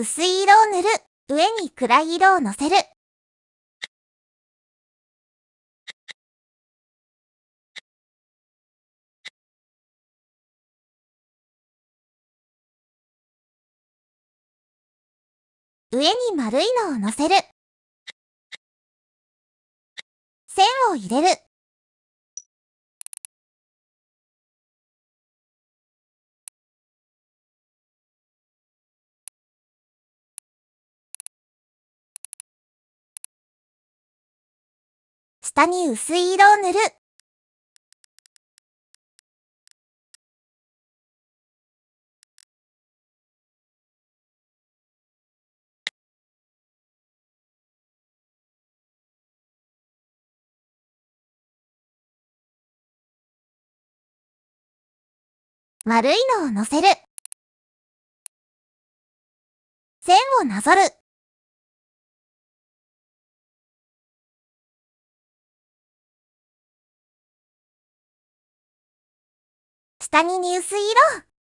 薄い色を塗る。上に暗い色をのせる。上に丸いのをのせる。線を入れる。下に薄い色を塗る。丸いのをのせる。線をなぞる。下にに薄い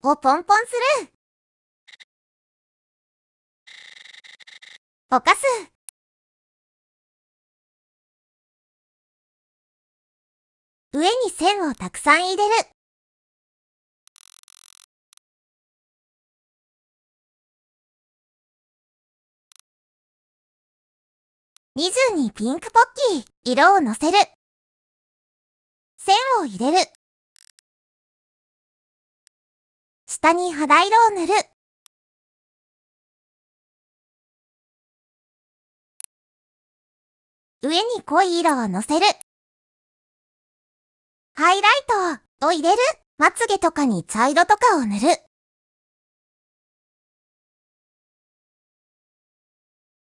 色をポンポンする。ぼかす。上に線をたくさん入れる。20にピンクポッキー、色をのせる。線を入れる。下に肌色を塗る。上に濃い色をのせる。ハイライトを入れる。まつげとかに茶色とかを塗る。